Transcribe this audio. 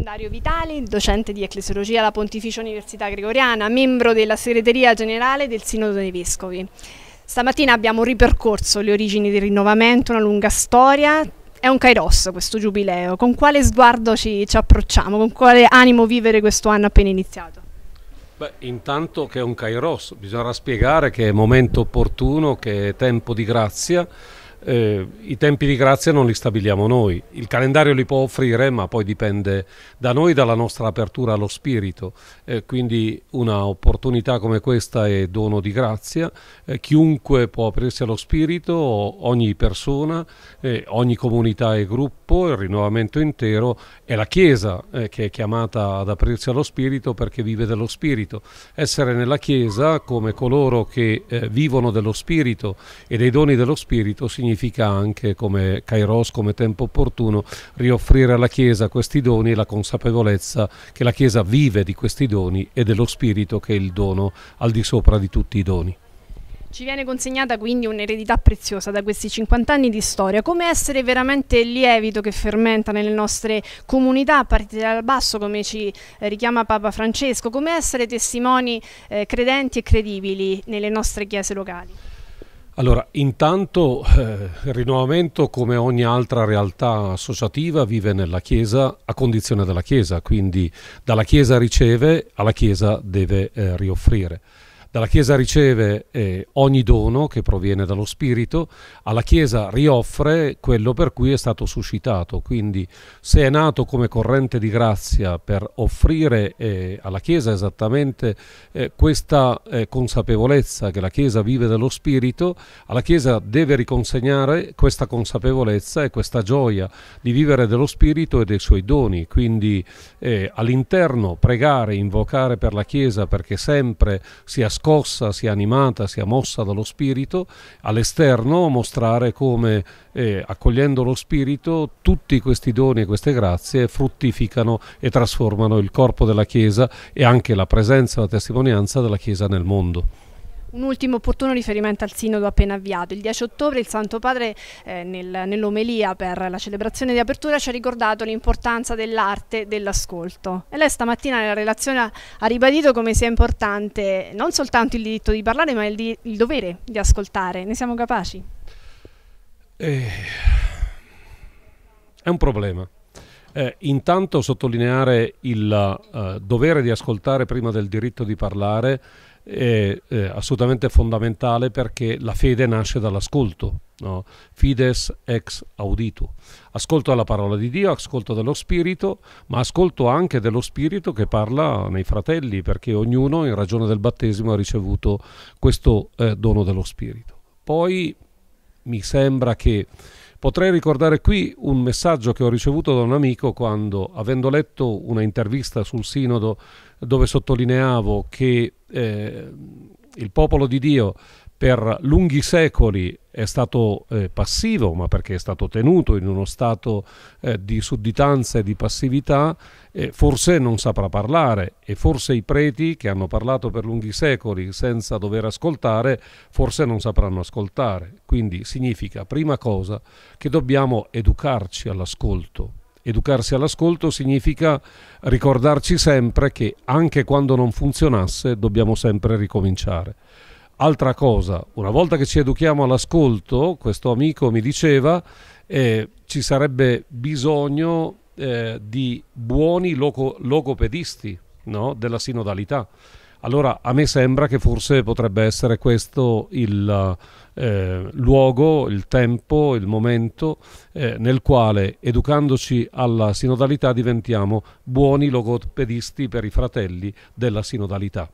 Don Dario Vitali, docente di ecclesiologia alla Pontificia Università Gregoriana, membro della segreteria generale del Sinodo dei Vescovi. Stamattina abbiamo ripercorso le origini del rinnovamento, una lunga storia. È un kairos questo giubileo. Con quale sguardo ci, ci approcciamo? Con quale animo vivere questo anno appena iniziato? Beh, intanto che è un kairos, bisognerà spiegare che è momento opportuno, che è tempo di grazia eh, i tempi di grazia non li stabiliamo noi, il calendario li può offrire ma poi dipende da noi, dalla nostra apertura allo spirito, eh, quindi un'opportunità come questa è dono di grazia, eh, chiunque può aprirsi allo spirito, ogni persona, eh, ogni comunità e gruppo, il rinnovamento intero è la Chiesa eh, che è chiamata ad aprirsi allo spirito perché vive dello spirito, essere nella Chiesa come coloro che eh, vivono dello spirito e dei doni dello spirito significa significa anche come Kairos, come tempo opportuno, rioffrire alla Chiesa questi doni e la consapevolezza che la Chiesa vive di questi doni e dello spirito che è il dono al di sopra di tutti i doni. Ci viene consegnata quindi un'eredità preziosa da questi 50 anni di storia. Come essere veramente il lievito che fermenta nelle nostre comunità a partire dal basso, come ci eh, richiama Papa Francesco? Come essere testimoni eh, credenti e credibili nelle nostre chiese locali? Allora, intanto eh, il rinnovamento, come ogni altra realtà associativa, vive nella Chiesa a condizione della Chiesa, quindi dalla Chiesa riceve, alla Chiesa deve eh, rioffrire. Dalla Chiesa riceve eh, ogni dono che proviene dallo Spirito, alla Chiesa rioffre quello per cui è stato suscitato, quindi se è nato come corrente di grazia per offrire eh, alla Chiesa esattamente eh, questa eh, consapevolezza che la Chiesa vive dallo Spirito, alla Chiesa deve riconsegnare questa consapevolezza e questa gioia di vivere dello Spirito e dei suoi doni, quindi eh, all'interno pregare, invocare per la Chiesa perché sempre sia scossa sia animata, sia mossa dallo spirito, all'esterno mostrare come eh, accogliendo lo spirito tutti questi doni e queste grazie fruttificano e trasformano il corpo della Chiesa e anche la presenza, e la testimonianza della Chiesa nel mondo. Un ultimo opportuno riferimento al sinodo appena avviato. Il 10 ottobre il Santo Padre eh, nel, nell'omelia per la celebrazione di apertura ci ha ricordato l'importanza dell'arte dell'ascolto. E lei stamattina nella relazione ha ribadito come sia importante non soltanto il diritto di parlare ma il, di, il dovere di ascoltare. Ne siamo capaci? Eh, è un problema. Eh, intanto sottolineare il uh, dovere di ascoltare prima del diritto di parlare è eh, assolutamente fondamentale perché la fede nasce dall'ascolto. No? Fides ex auditu. Ascolto alla parola di Dio, ascolto dello Spirito, ma ascolto anche dello Spirito che parla nei fratelli, perché ognuno in ragione del battesimo ha ricevuto questo eh, dono dello Spirito. Poi mi sembra che Potrei ricordare qui un messaggio che ho ricevuto da un amico quando, avendo letto una intervista sul Sinodo dove sottolineavo che eh, il popolo di Dio per lunghi secoli è stato eh, passivo, ma perché è stato tenuto in uno stato eh, di sudditanza e di passività, eh, forse non saprà parlare e forse i preti che hanno parlato per lunghi secoli senza dover ascoltare, forse non sapranno ascoltare. Quindi significa, prima cosa, che dobbiamo educarci all'ascolto. Educarsi all'ascolto significa ricordarci sempre che anche quando non funzionasse dobbiamo sempre ricominciare. Altra cosa, una volta che ci educhiamo all'ascolto, questo amico mi diceva, eh, ci sarebbe bisogno eh, di buoni loco- logopedisti no? della sinodalità. Allora a me sembra che forse potrebbe essere questo il eh, luogo, il tempo, il momento eh, nel quale educandoci alla sinodalità diventiamo buoni logopedisti per i fratelli della sinodalità.